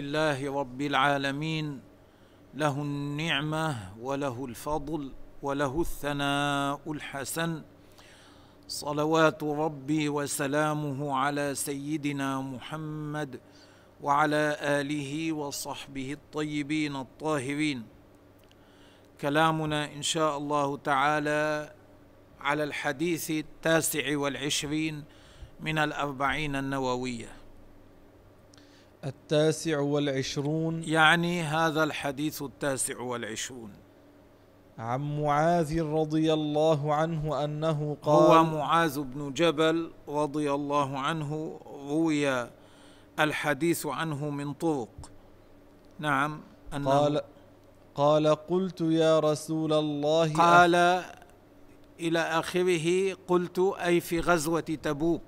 لله رب العالمين له النعمه وله الفضل وله الثناء الحسن صلوات ربي وسلامه على سيدنا محمد وعلى اله وصحبه الطيبين الطاهرين كلامنا ان شاء الله تعالى على الحديث التاسع والعشرين من الاربعين النوويه التاسع والعشرون يعني هذا الحديث التاسع والعشرون عن معاذ رضي الله عنه انه قال هو معاذ بن جبل رضي الله عنه روي الحديث عنه من طرق نعم أنه قال قال قلت يا رسول الله قال الى اخره قلت اي في غزوه تبوك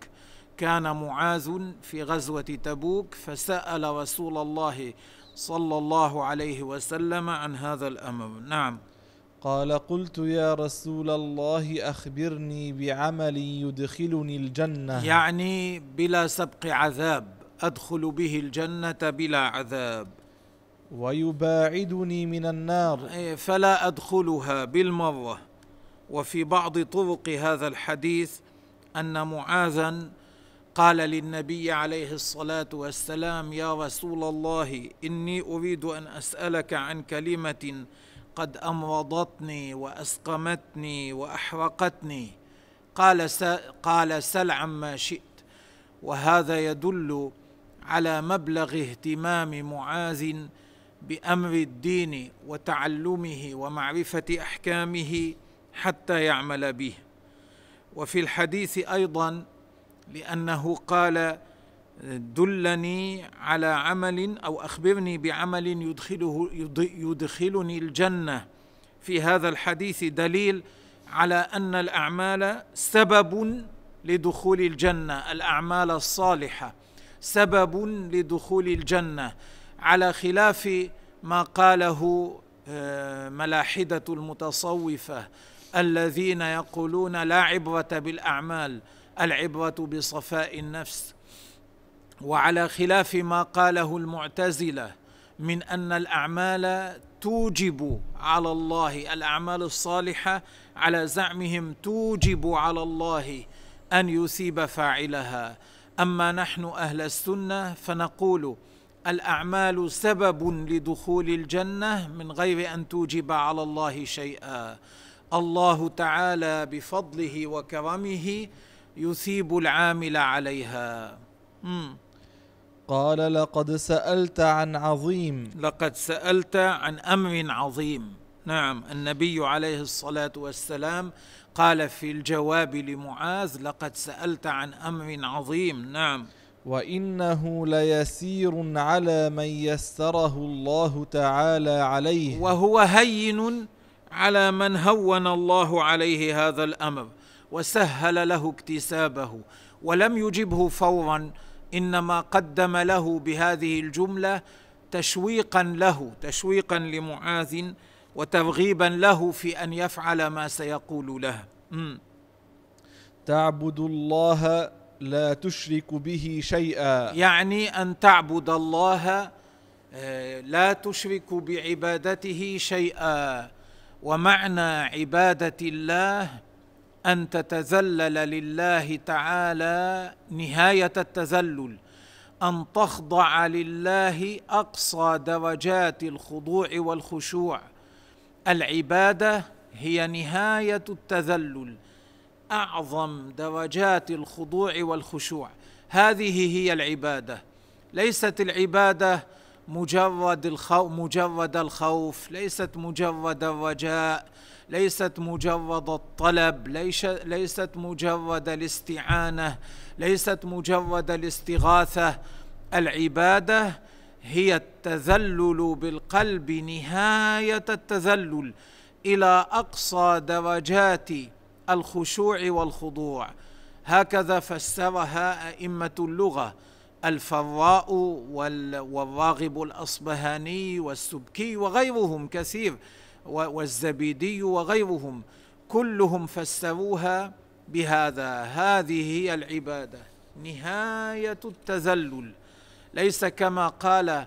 كان معاذ في غزوة تبوك فسأل رسول الله صلى الله عليه وسلم عن هذا الأمر نعم قال قلت يا رسول الله أخبرني بعمل يدخلني الجنة يعني بلا سبق عذاب أدخل به الجنة بلا عذاب ويباعدني من النار فلا أدخلها بالمرة وفي بعض طرق هذا الحديث أن معاذا قال للنبي عليه الصلاه والسلام يا رسول الله اني اريد ان اسالك عن كلمه قد امرضتني واسقمتني واحرقتني قال قال سل عما شئت وهذا يدل على مبلغ اهتمام معاذ بامر الدين وتعلمه ومعرفه احكامه حتى يعمل به وفي الحديث ايضا لانه قال دلني على عمل او اخبرني بعمل يدخله يدخلني الجنه في هذا الحديث دليل على ان الاعمال سبب لدخول الجنه الاعمال الصالحه سبب لدخول الجنه على خلاف ما قاله آه، ملاحده المتصوفه الذين يقولون لا عبره بالاعمال العبرة بصفاء النفس وعلى خلاف ما قاله المعتزلة من أن الأعمال توجب على الله الأعمال الصالحة على زعمهم توجب على الله أن يثيب فاعلها أما نحن أهل السنة فنقول الأعمال سبب لدخول الجنة من غير أن توجب على الله شيئا الله تعالى بفضله وكرمه يثيب العامل عليها مم. قال لقد سألت عن عظيم لقد سألت عن أمر عظيم نعم النبي عليه الصلاة والسلام قال في الجواب لمعاذ لقد سألت عن أمر عظيم نعم وانه ليسير على من يسره الله تعالى عليه وهو هين على من هون الله عليه هذا الامر وسهل له اكتسابه ولم يجبه فورا انما قدم له بهذه الجمله تشويقا له تشويقا لمعاذ وترغيبا له في ان يفعل ما سيقول له تعبد الله لا تشرك به شيئا يعني ان تعبد الله آه، لا تشرك بعبادته شيئا ومعنى عباده الله ان تتذلل لله تعالى نهايه التذلل ان تخضع لله اقصى درجات الخضوع والخشوع العباده هي نهايه التذلل اعظم درجات الخضوع والخشوع هذه هي العباده ليست العباده مجرد الخوف مجرد الخوف ليست مجرد الرجاء ليست مجرد الطلب ليست مجرد الاستعانه ليست مجرد الاستغاثه العباده هي التذلل بالقلب نهايه التذلل الى اقصى درجات الخشوع والخضوع هكذا فسرها ائمه اللغه الفراء والراغب الاصبهاني والسبكي وغيرهم كثير والزبيدي وغيرهم كلهم فسروها بهذا هذه هي العباده نهايه التذلل ليس كما قال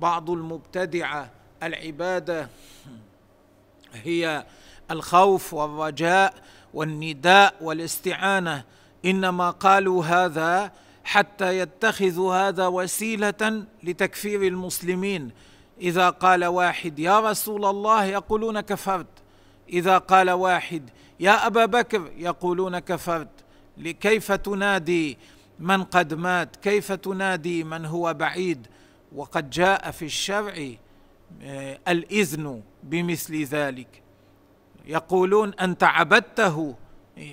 بعض المبتدعه العباده هي الخوف والرجاء والنداء والاستعانه انما قالوا هذا حتى يتخذوا هذا وسيله لتكفير المسلمين اذا قال واحد يا رسول الله يقولون كفرت اذا قال واحد يا ابا بكر يقولون كفرت كيف تنادي من قد مات كيف تنادي من هو بعيد وقد جاء في الشرع آه، الاذن بمثل ذلك يقولون انت عبدته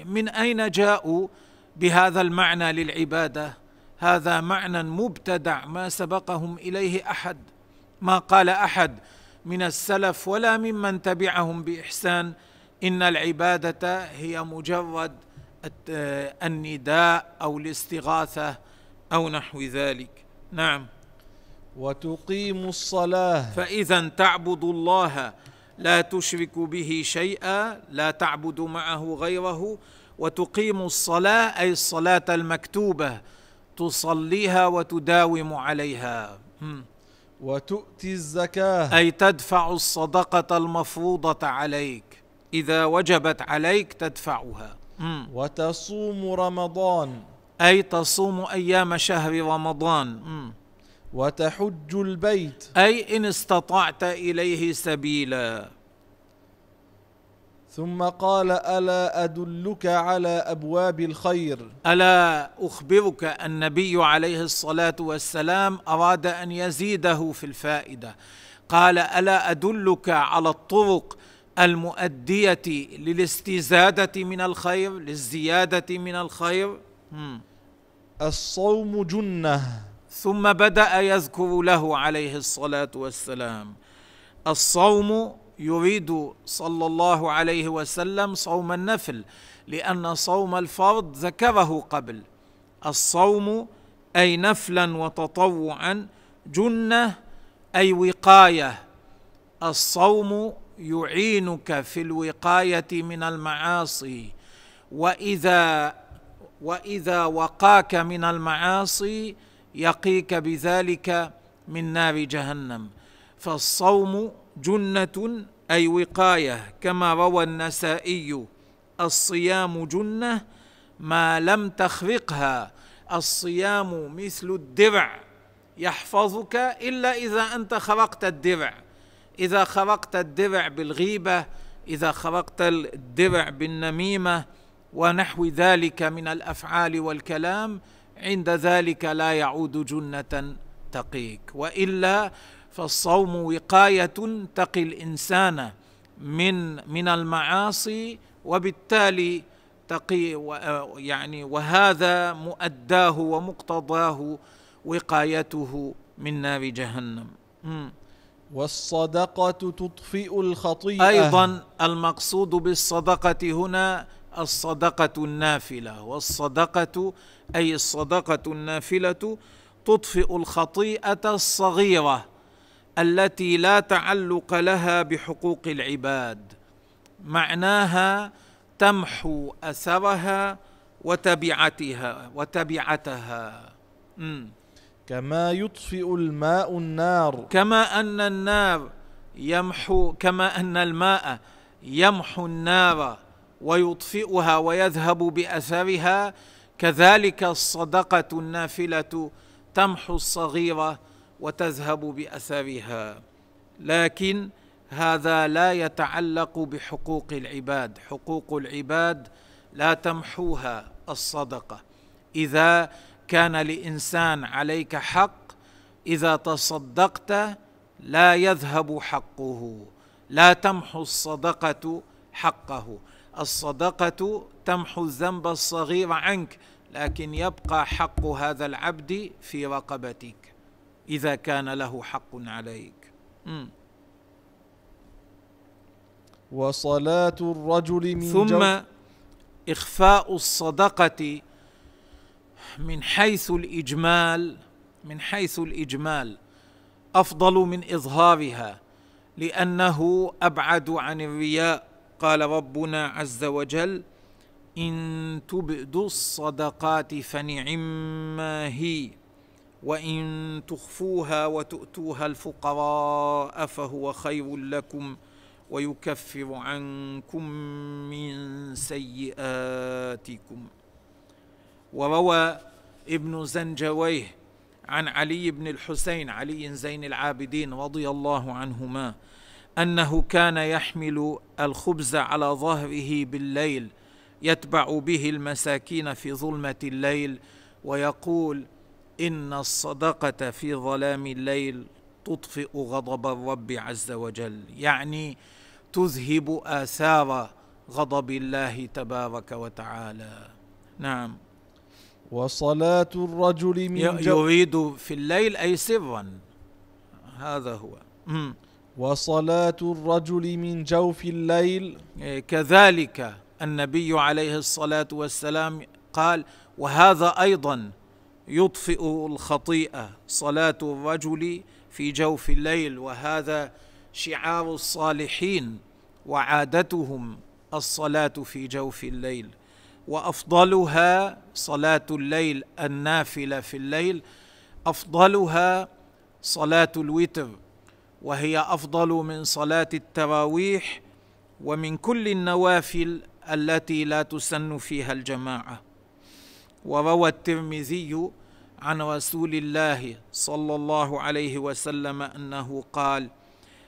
من اين جاءوا بهذا المعنى للعباده هذا معنى مبتدع ما سبقهم اليه احد ما قال احد من السلف ولا ممن تبعهم باحسان ان العباده هي مجرد النداء او الاستغاثه او نحو ذلك نعم وتقيم الصلاه فاذا تعبد الله لا تشرك به شيئا لا تعبد معه غيره وتقيم الصلاه اي الصلاه المكتوبه تصليها وتداوم عليها وتؤتي الزكاه اي تدفع الصدقه المفروضه عليك اذا وجبت عليك تدفعها مم. وتصوم رمضان اي تصوم ايام شهر رمضان مم. وتحج البيت اي ان استطعت اليه سبيلا ثم قال الا ادلك على ابواب الخير الا اخبرك النبي عليه الصلاه والسلام اراد ان يزيده في الفائده قال الا ادلك على الطرق المؤديه للاستزاده من الخير للزياده من الخير الصوم جنه ثم بدا يذكر له عليه الصلاه والسلام الصوم يريد صلى الله عليه وسلم صوم النفل لان صوم الفرض ذكره قبل الصوم اي نفلا وتطوعا جنه اي وقايه الصوم يعينك في الوقايه من المعاصي واذا واذا وقاك من المعاصي يقيك بذلك من نار جهنم فالصوم جنه اي وقايه كما روى النسائي الصيام جنه ما لم تخرقها الصيام مثل الدرع يحفظك الا اذا انت خرقت الدرع اذا خرقت الدرع بالغيبه اذا خرقت الدرع بالنميمه ونحو ذلك من الافعال والكلام عند ذلك لا يعود جنه تقيك والا فالصوم وقايه تقي الانسان من من المعاصي وبالتالي تقي يعني وهذا مؤداه ومقتضاه وقايته من نار جهنم والصدقة تطفئ الخطيئة أيضا المقصود بالصدقة هنا الصدقة النافلة والصدقة أي الصدقة النافلة تطفئ الخطيئة الصغيرة التي لا تعلق لها بحقوق العباد معناها تمحو اثرها وتبعتها وتبعتها مم. كما يطفئ الماء النار كما ان النار يمحو كما ان الماء يمحو النار ويطفئها ويذهب باثرها كذلك الصدقه النافله تمحو الصغيره وتذهب بأثرها لكن هذا لا يتعلق بحقوق العباد حقوق العباد لا تمحوها الصدقه اذا كان لانسان عليك حق اذا تصدقت لا يذهب حقه لا تمحو الصدقه حقه الصدقه تمحو الذنب الصغير عنك لكن يبقى حق هذا العبد في رقبتك اذا كان له حق عليك مم. وصلاه الرجل من ثم اخفاء الصدقه من حيث الاجمال من حيث الاجمال افضل من اظهارها لانه ابعد عن الرياء قال ربنا عز وجل ان تبدوا الصدقات فنعما هي وان تخفوها وتؤتوها الفقراء فهو خير لكم ويكفر عنكم من سيئاتكم وروى ابن زنجويه عن علي بن الحسين علي زين العابدين رضي الله عنهما انه كان يحمل الخبز على ظهره بالليل يتبع به المساكين في ظلمه الليل ويقول ان الصدقه في ظلام الليل تطفئ غضب الرب عز وجل يعني تذهب اثار غضب الله تبارك وتعالى نعم وصلاة الرجل من يريد في الليل أي سرا هذا هو م. وصلاة الرجل من جوف الليل إيه، كذلك النبي عليه الصلاة والسلام قال وهذا أيضا يطفئ الخطيئه صلاه الرجل في جوف الليل وهذا شعار الصالحين وعادتهم الصلاه في جوف الليل وافضلها صلاه الليل النافله في الليل افضلها صلاه الوتر وهي افضل من صلاه التراويح ومن كل النوافل التي لا تسن فيها الجماعه وروى الترمذي عن رسول الله صلى الله عليه وسلم انه قال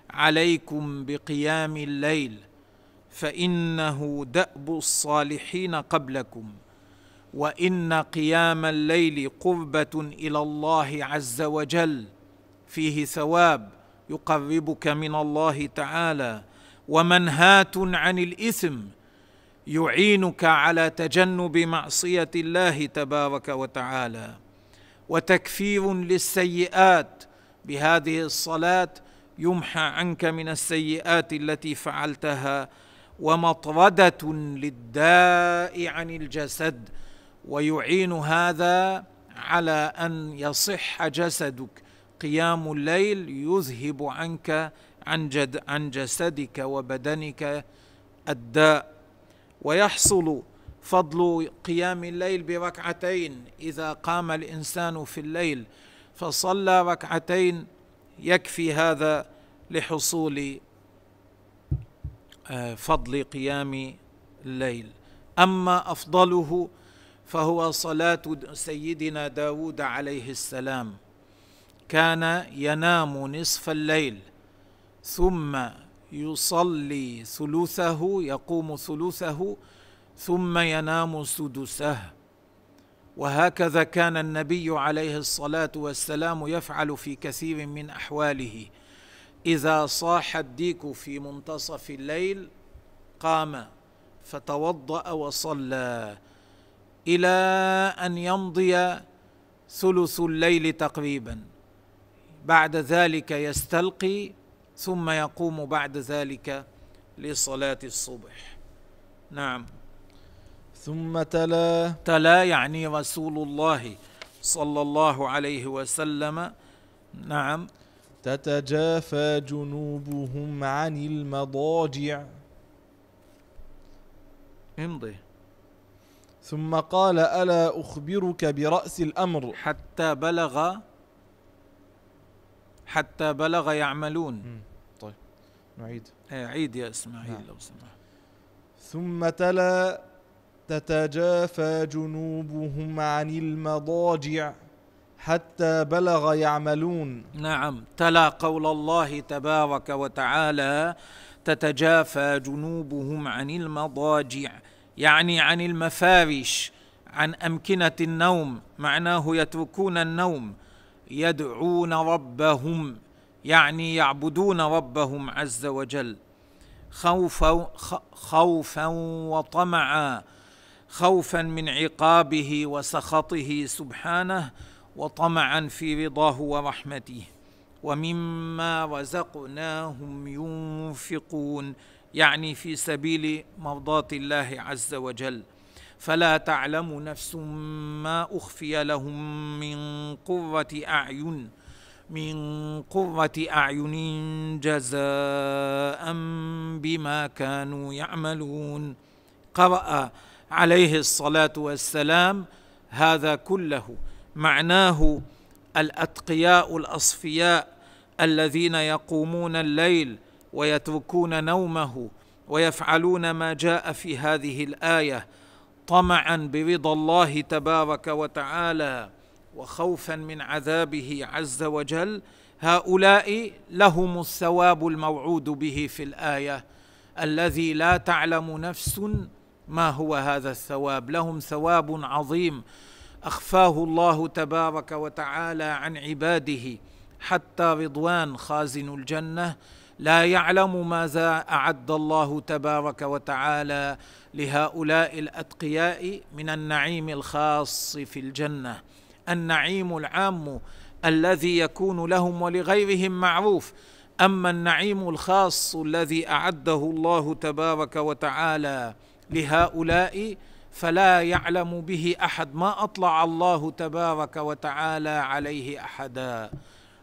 عليكم بقيام الليل فانه داب الصالحين قبلكم وان قيام الليل قربه الى الله عز وجل فيه ثواب يقربك من الله تعالى ومنهاه عن الاثم يعينك على تجنب معصيه الله تبارك وتعالى وتكفير للسيئات بهذه الصلاه يمحى عنك من السيئات التي فعلتها ومطرده للداء عن الجسد ويعين هذا على ان يصح جسدك قيام الليل يذهب عنك عن, جد عن جسدك وبدنك الداء ويحصل فضل قيام الليل بركعتين اذا قام الانسان في الليل فصلى ركعتين يكفي هذا لحصول آه، فضل قيام الليل اما افضله فهو صلاه سيدنا داود عليه السلام كان ينام نصف الليل ثم يصلي ثلثه يقوم ثلثه ثم ينام سدسه وهكذا كان النبي عليه الصلاه والسلام يفعل في كثير من احواله اذا صاح الديك في منتصف الليل قام فتوضا وصلى الى ان يمضي ثلث الليل تقريبا بعد ذلك يستلقي ثم يقوم بعد ذلك لصلاة الصبح نعم ثم تلا تلا يعني رسول الله صلى الله عليه وسلم نعم تتجافى جنوبهم عن المضاجع امضي ثم قال الا اخبرك براس الامر حتى بلغ حتى بلغ يعملون م. نعيد إيه، عيد يا إسماعيل نعم. لو سمحت ثم تلا تتجافى جنوبهم عن المضاجع حتى بلغ يعملون نعم تلا قول الله تبارك وتعالى تتجافى جنوبهم عن المضاجع يعني عن المفارش عن امكنه النوم معناه يتركون النوم يدعون ربهم يعني يعبدون ربهم عز وجل خوفا خوفا وطمعا خوفا من عقابه وسخطه سبحانه وطمعا في رضاه ورحمته ومما رزقناهم ينفقون يعني في سبيل مرضاه الله عز وجل فلا تعلم نفس ما اخفي لهم من قره اعين من قرة أعين جزاء بما كانوا يعملون قرأ عليه الصلاة والسلام هذا كله معناه الأتقياء الأصفياء الذين يقومون الليل ويتركون نومه ويفعلون ما جاء في هذه الآية طمعا برضا الله تبارك وتعالى وخوفا من عذابه عز وجل هؤلاء لهم الثواب الموعود به في الايه الذي لا تعلم نفس ما هو هذا الثواب لهم ثواب عظيم اخفاه الله تبارك وتعالى عن عباده حتى رضوان خازن الجنه لا يعلم ماذا اعد الله تبارك وتعالى لهؤلاء الاتقياء من النعيم الخاص في الجنه النعيم العام الذي يكون لهم ولغيرهم معروف اما النعيم الخاص الذي اعده الله تبارك وتعالى لهؤلاء فلا يعلم به احد ما اطلع الله تبارك وتعالى عليه احدا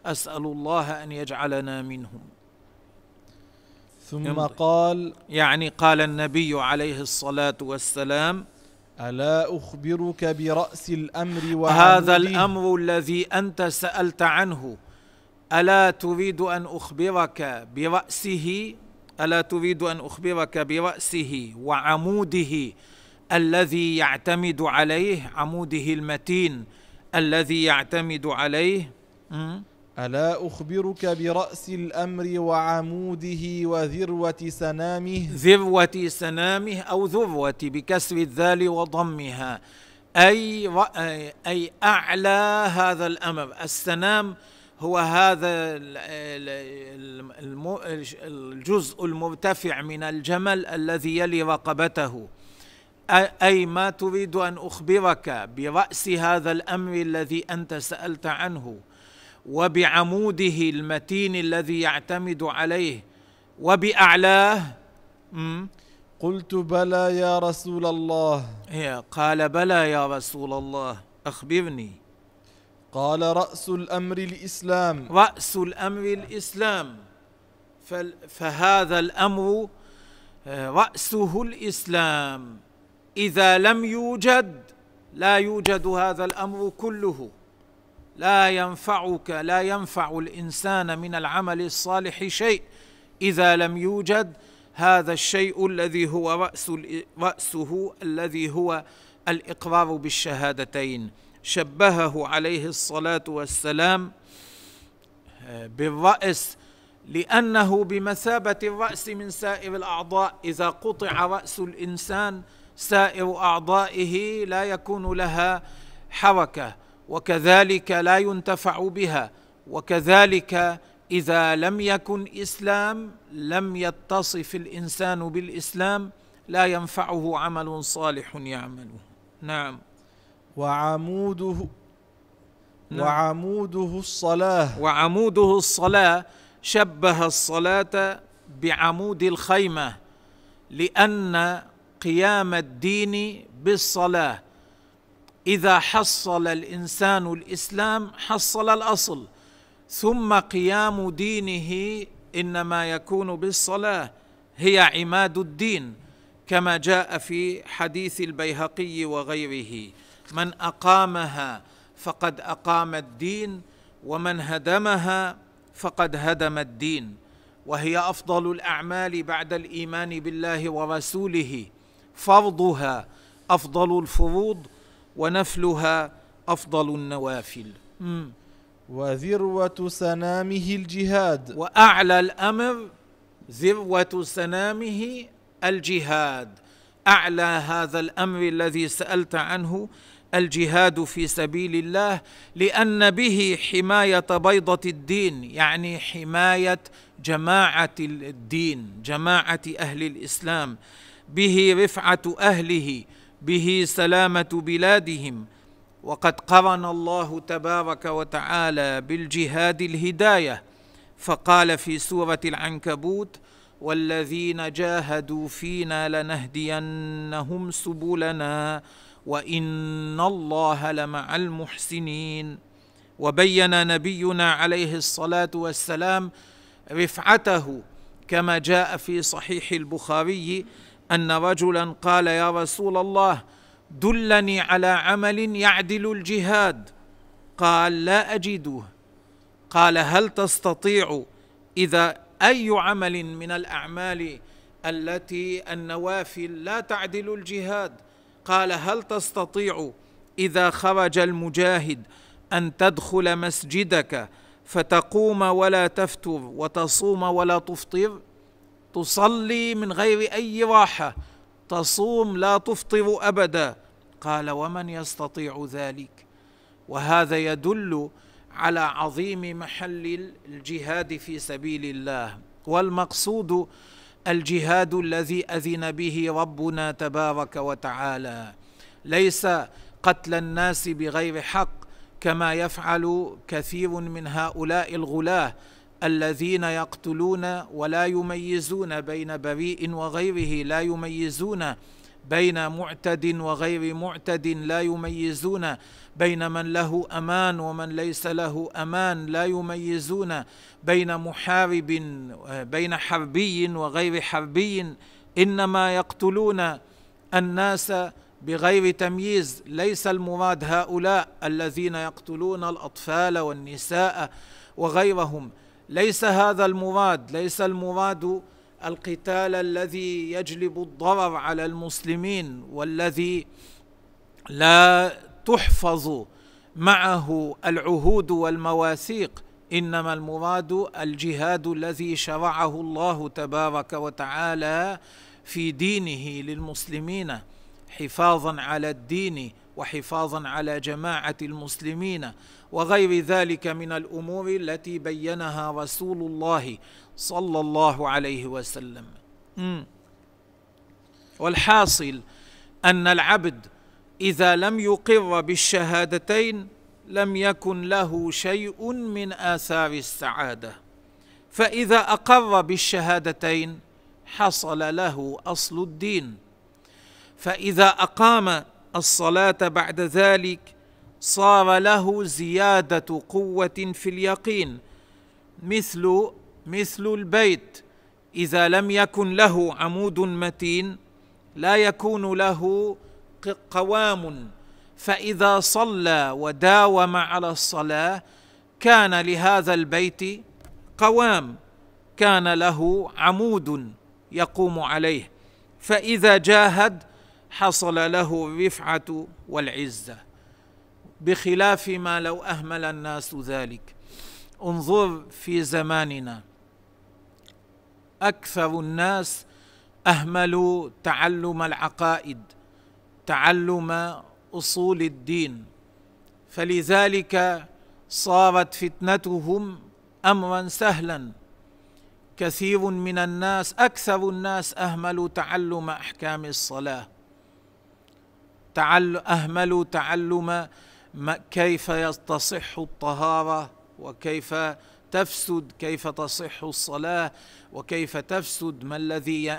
اسال الله ان يجعلنا منهم ثم قال يعني قال النبي عليه الصلاه والسلام ألا أخبرك برأس الأمر هذا الأمر الذي أنت سألت عنه ألا تريد أن أخبرك برأسه ألا تريد أن أخبرك برأسه وعموده الذي يعتمد عليه عموده المتين الذي يعتمد عليه م? ألا أخبرك برأس الأمر وعموده وذروة سنامه ذروة سنامه أو ذروة بكسر الذال وضمها أي, أي أعلى هذا الأمر السنام هو هذا الجزء المرتفع من الجمل الذي يلي رقبته أي ما تريد أن أخبرك برأس هذا الأمر الذي أنت سألت عنه وبعموده المتين الذي يعتمد عليه وبأعلاه قلت بلى يا رسول الله قال بلى يا رسول الله أخبرني قال رأس الأمر الإسلام رأس الأمر الإسلام فهذا الأمر آه، رأسه الإسلام إذا لم يوجد لا يوجد هذا الأمر كله لا ينفعك لا ينفع الانسان من العمل الصالح شيء اذا لم يوجد هذا الشيء الذي هو رأس رأسه الذي هو الإقرار بالشهادتين شبهه عليه الصلاة والسلام آه، بالرأس لأنه بمثابة الرأس من سائر الأعضاء إذا قطع رأس الإنسان سائر أعضائه لا يكون لها حركة وكذلك لا ينتفع بها وكذلك اذا لم يكن اسلام لم يتصف الانسان بالاسلام لا ينفعه عمل صالح يعمله نعم وعموده نعم وعموده الصلاه وعموده الصلاه شبه الصلاه بعمود الخيمه لان قيام الدين بالصلاه اذا حصل الانسان الاسلام حصل الاصل ثم قيام دينه انما يكون بالصلاه هي عماد الدين كما جاء في حديث البيهقي وغيره من اقامها فقد اقام الدين ومن هدمها فقد هدم الدين وهي افضل الاعمال بعد الايمان بالله ورسوله فرضها افضل الفروض ونفلها أفضل النوافل م. وذروة سنامه الجهاد وأعلى الأمر ذروة سنامه الجهاد أعلى هذا الأمر الذي سألت عنه الجهاد في سبيل الله لأن به حماية بيضة الدين يعني حماية جماعة الدين جماعة أهل الإسلام به رفعة أهله به سلامه بلادهم وقد قرن الله تبارك وتعالى بالجهاد الهدايه فقال في سوره العنكبوت والذين جاهدوا فينا لنهدينهم سبلنا وان الله لمع المحسنين وبين نبينا عليه الصلاه والسلام رفعته كما جاء في صحيح البخاري ان رجلا قال يا رسول الله دلني على عمل يعدل الجهاد قال لا اجده قال هل تستطيع اذا اي عمل من الاعمال التي النوافل لا تعدل الجهاد قال هل تستطيع اذا خرج المجاهد ان تدخل مسجدك فتقوم ولا تفتر وتصوم ولا تفطر تصلي من غير اي راحه تصوم لا تفطر ابدا قال ومن يستطيع ذلك وهذا يدل على عظيم محل الجهاد في سبيل الله والمقصود الجهاد الذي اذن به ربنا تبارك وتعالى ليس قتل الناس بغير حق كما يفعل كثير من هؤلاء الغلاه الذين يقتلون ولا يميزون بين بريء وغيره لا يميزون بين معتد وغير معتد لا يميزون بين من له امان ومن ليس له امان لا يميزون بين محارب بين حربي وغير حربي انما يقتلون الناس بغير تمييز ليس المراد هؤلاء الذين يقتلون الاطفال والنساء وغيرهم ليس هذا المراد ليس المراد القتال الذي يجلب الضرر على المسلمين والذي لا تحفظ معه العهود والمواثيق انما المراد الجهاد الذي شرعه الله تبارك وتعالى في دينه للمسلمين حفاظا على الدين وحفاظا على جماعه المسلمين وغير ذلك من الامور التي بينها رسول الله صلى الله عليه وسلم والحاصل ان العبد اذا لم يقر بالشهادتين لم يكن له شيء من اثار السعاده فاذا اقر بالشهادتين حصل له اصل الدين فاذا اقام الصلاه بعد ذلك صار له زياده قوه في اليقين مثل مثل البيت اذا لم يكن له عمود متين لا يكون له قوام فاذا صلى وداوم على الصلاه كان لهذا البيت قوام كان له عمود يقوم عليه فاذا جاهد حصل له الرفعه والعزه بخلاف ما لو اهمل الناس ذلك انظر في زماننا اكثر الناس اهملوا تعلم العقائد تعلم اصول الدين فلذلك صارت فتنتهم امرا سهلا كثير من الناس اكثر الناس اهملوا تعلم احكام الصلاه تعل أهملوا تعلم ما كيف تصح الطهارة وكيف تفسد كيف تصح الصلاة وكيف تفسد ما الذي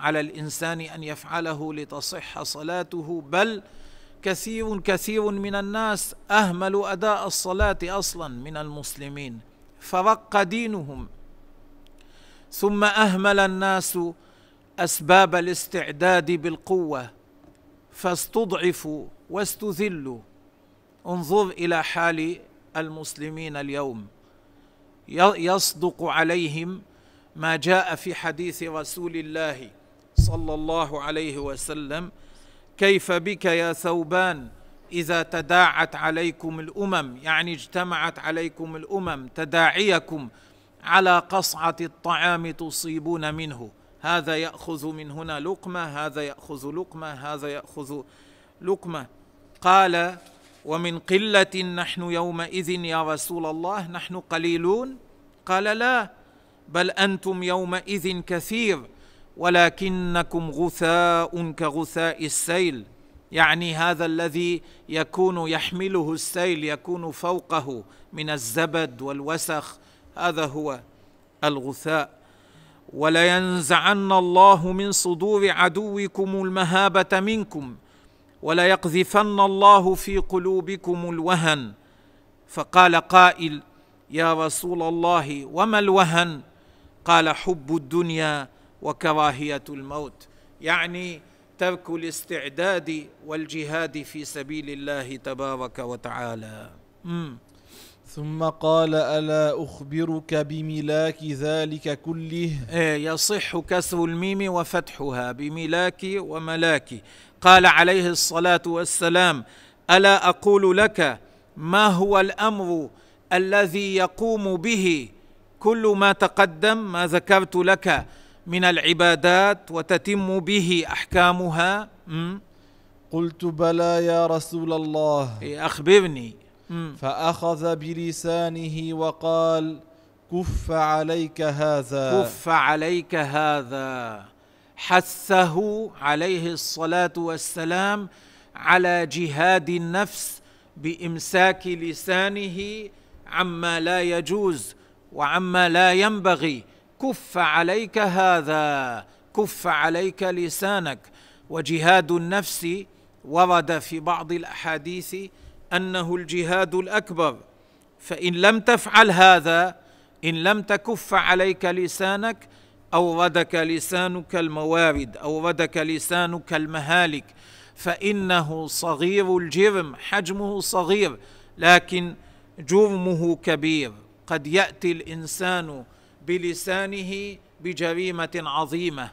على الإنسان أن يفعله لتصح صلاته بل كثير كثير من الناس أهملوا أداء الصلاة أصلا من المسلمين فرق دينهم ثم أهمل الناس أسباب الاستعداد بالقوة فاستضعفوا واستذلوا انظر الى حال المسلمين اليوم يصدق عليهم ما جاء في حديث رسول الله صلى الله عليه وسلم كيف بك يا ثوبان اذا تداعت عليكم الامم يعني اجتمعت عليكم الامم تداعيكم على قصعه الطعام تصيبون منه هذا ياخذ من هنا لقمه هذا ياخذ لقمه هذا ياخذ لقمه قال ومن قله نحن يومئذ يا رسول الله نحن قليلون قال لا بل انتم يومئذ كثير ولكنكم غثاء كغثاء السيل يعني هذا الذي يكون يحمله السيل يكون فوقه من الزبد والوسخ هذا هو الغثاء ولينزعن الله من صدور عدوكم المهابه منكم وليقذفن الله في قلوبكم الوهن فقال قائل يا رسول الله وما الوهن قال حب الدنيا وكراهيه الموت يعني ترك الاستعداد والجهاد في سبيل الله تبارك وتعالى مم. ثم قال ألا أخبرك بملاك ذلك كله إيه، يصح كسر الميم وفتحها بملاك وملاك قال عليه الصلاة والسلام ألا أقول لك ما هو الأمر الذي يقوم به كل ما تقدم ما ذكرت لك من العبادات وتتم به أحكامها قلت بلى يا رسول الله إيه، أخبرني فأخذ بلسانه وقال كف عليك هذا كف عليك هذا حثه عليه الصلاة والسلام على جهاد النفس بإمساك لسانه عما لا يجوز وعما لا ينبغي كف عليك هذا كف عليك لسانك وجهاد النفس ورد في بعض الاحاديث انه الجهاد الاكبر فان لم تفعل هذا ان لم تكف عليك لسانك اوردك لسانك الموارد اوردك لسانك المهالك فانه صغير الجرم حجمه صغير لكن جرمه كبير قد ياتي الانسان بلسانه بجريمه عظيمه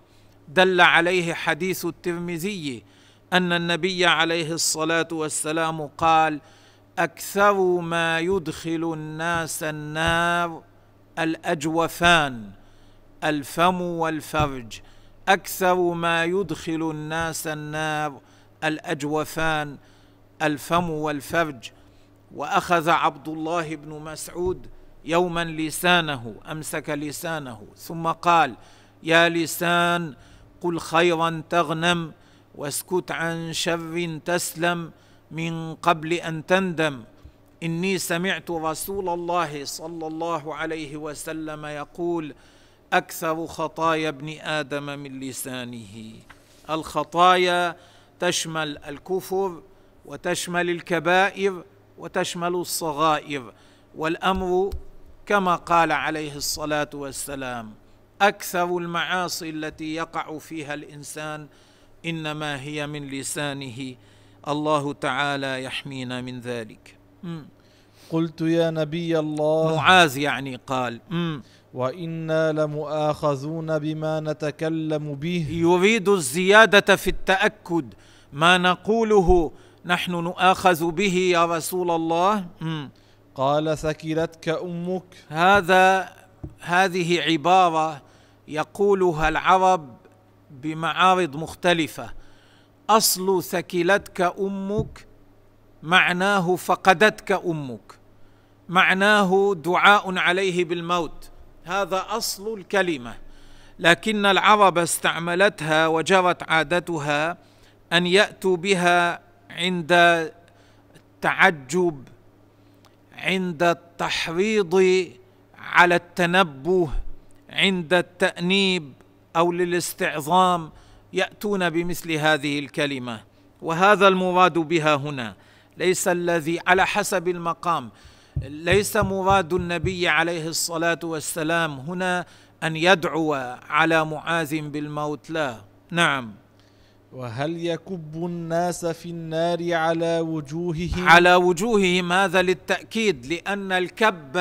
دل عليه حديث الترمذي ان النبي عليه الصلاه والسلام قال اكثر ما يدخل الناس النار الاجوفان الفم والفرج اكثر ما يدخل الناس النار الاجوفان الفم والفرج واخذ عبد الله بن مسعود يوما لسانه امسك لسانه ثم قال يا لسان قل خيرا تغنم واسكت عن شر تسلم من قبل ان تندم اني سمعت رسول الله صلى الله عليه وسلم يقول اكثر خطايا ابن ادم من لسانه الخطايا تشمل الكفر وتشمل الكبائر وتشمل الصغائر والامر كما قال عليه الصلاه والسلام اكثر المعاصي التي يقع فيها الانسان انما هي من لسانه الله تعالى يحمينا من ذلك قلت يا نبي الله معاذ يعني قال وانا لمؤاخذون بما نتكلم به يريد الزياده في التاكد ما نقوله نحن نؤاخذ به يا رسول الله قال ثكلتك امك هذا هذه عباره يقولها العرب بمعارض مختلفه اصل ثكلتك امك معناه فقدتك امك معناه دعاء عليه بالموت هذا اصل الكلمه لكن العرب استعملتها وجرت عادتها ان ياتوا بها عند التعجب عند التحريض على التنبه عند التانيب او للاستعظام ياتون بمثل هذه الكلمه وهذا المراد بها هنا ليس الذي على حسب المقام ليس مراد النبي عليه الصلاه والسلام هنا ان يدعو على معاذ بالموت لا نعم وهل يكب الناس في النار على وجوههم على وجوههم هذا للتاكيد لان الكب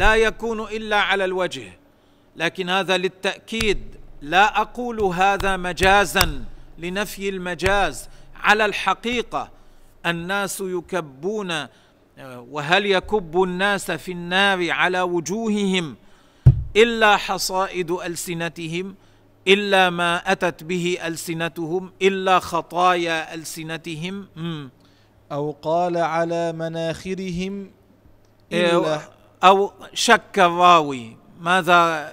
لا يكون الا على الوجه لكن هذا للتاكيد لا اقول هذا مجازا لنفي المجاز على الحقيقه الناس يكبون وهل يكب الناس في النار على وجوههم الا حصائد السنتهم الا ما اتت به السنتهم الا خطايا السنتهم او قال على مناخرهم إيه، إلا او شك الراوي ماذا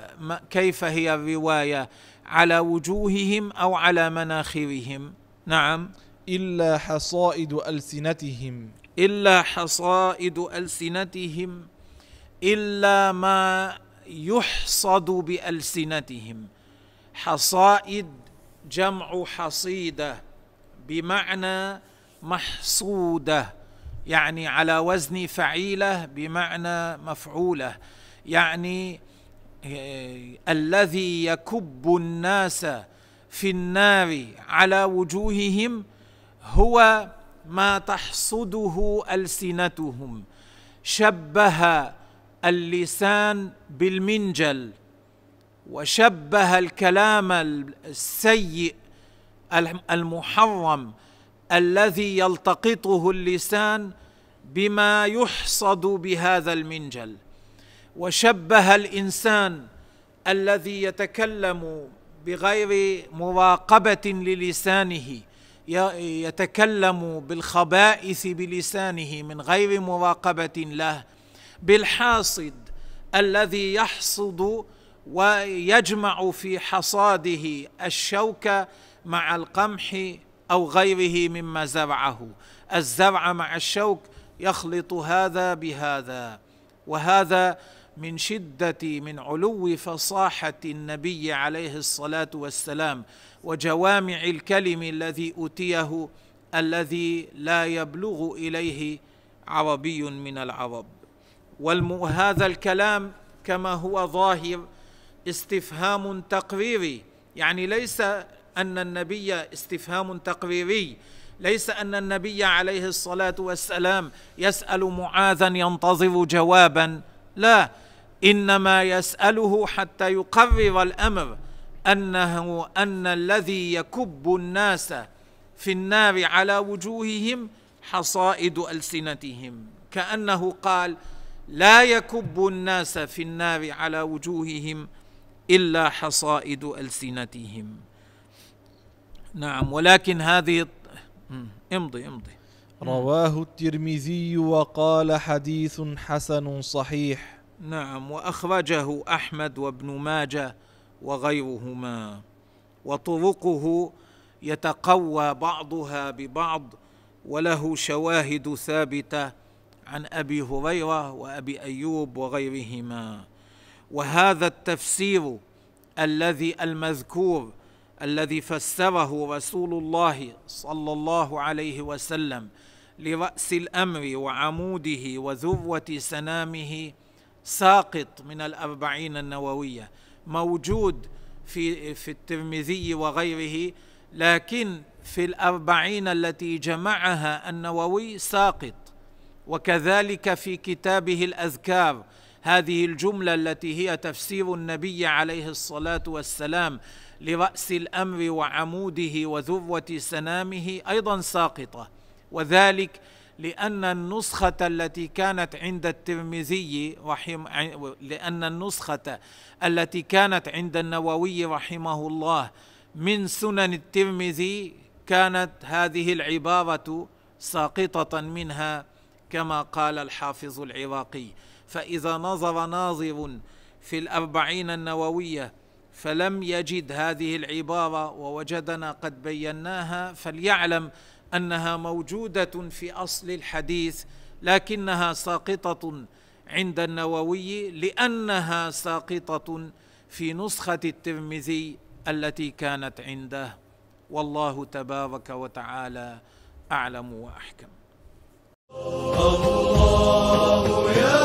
كيف هي الروايه على وجوههم او على مناخرهم نعم الا حصائد السنتهم الا حصائد السنتهم الا ما يحصد بالسنتهم حصائد جمع حصيده بمعنى محصوده يعني على وزن فعيله بمعنى مفعوله يعني الذي يكب الناس في النار على وجوههم هو ما تحصده السنتهم شبه اللسان بالمنجل وشبه الكلام السيء المحرم الذي يلتقطه اللسان بما يحصد بهذا المنجل وشبه الانسان الذي يتكلم بغير مراقبه للسانه يتكلم بالخبائث بلسانه من غير مراقبه له بالحاصد الذي يحصد ويجمع في حصاده الشوك مع القمح او غيره مما زرعه الزرع مع الشوك يخلط هذا بهذا وهذا من شده من علو فصاحه النبي عليه الصلاه والسلام وجوامع الكلم الذي اوتيه الذي لا يبلغ اليه عربي من العرب وهذا الكلام كما هو ظاهر استفهام تقريري يعني ليس ان النبي استفهام تقريري ليس ان النبي عليه الصلاه والسلام يسال معاذا ينتظر جوابا لا انما يساله حتى يقرر الامر انه ان الذي يكب الناس في النار على وجوههم حصائد السنتهم كانه قال لا يكب الناس في النار على وجوههم الا حصائد السنتهم نعم ولكن هذه امضي امضي رواه الترمذي وقال حديث حسن صحيح نعم واخرجه احمد وابن ماجه وغيرهما وطرقه يتقوى بعضها ببعض وله شواهد ثابته عن ابي هريره وابي ايوب وغيرهما وهذا التفسير الذي المذكور الذي فسره رسول الله صلى الله عليه وسلم لراس الامر وعموده وذروه سنامه ساقط من الأربعين النووية موجود في في الترمذي وغيره لكن في الأربعين التي جمعها النووي ساقط وكذلك في كتابه الأذكار هذه الجملة التي هي تفسير النبي عليه الصلاة والسلام لرأس الأمر وعموده وذروة سنامه أيضا ساقطة وذلك لأن النسخة التي كانت عند الترمذي رحم لأن النسخة التي كانت عند النووي رحمه الله من سنن الترمذي كانت هذه العبارة ساقطة منها كما قال الحافظ العراقي فإذا نظر ناظر في الأربعين النووية فلم يجد هذه العبارة ووجدنا قد بيناها فليعلم انها موجوده في اصل الحديث لكنها ساقطه عند النووي لانها ساقطه في نسخه الترمذي التي كانت عنده والله تبارك وتعالى اعلم واحكم الله يا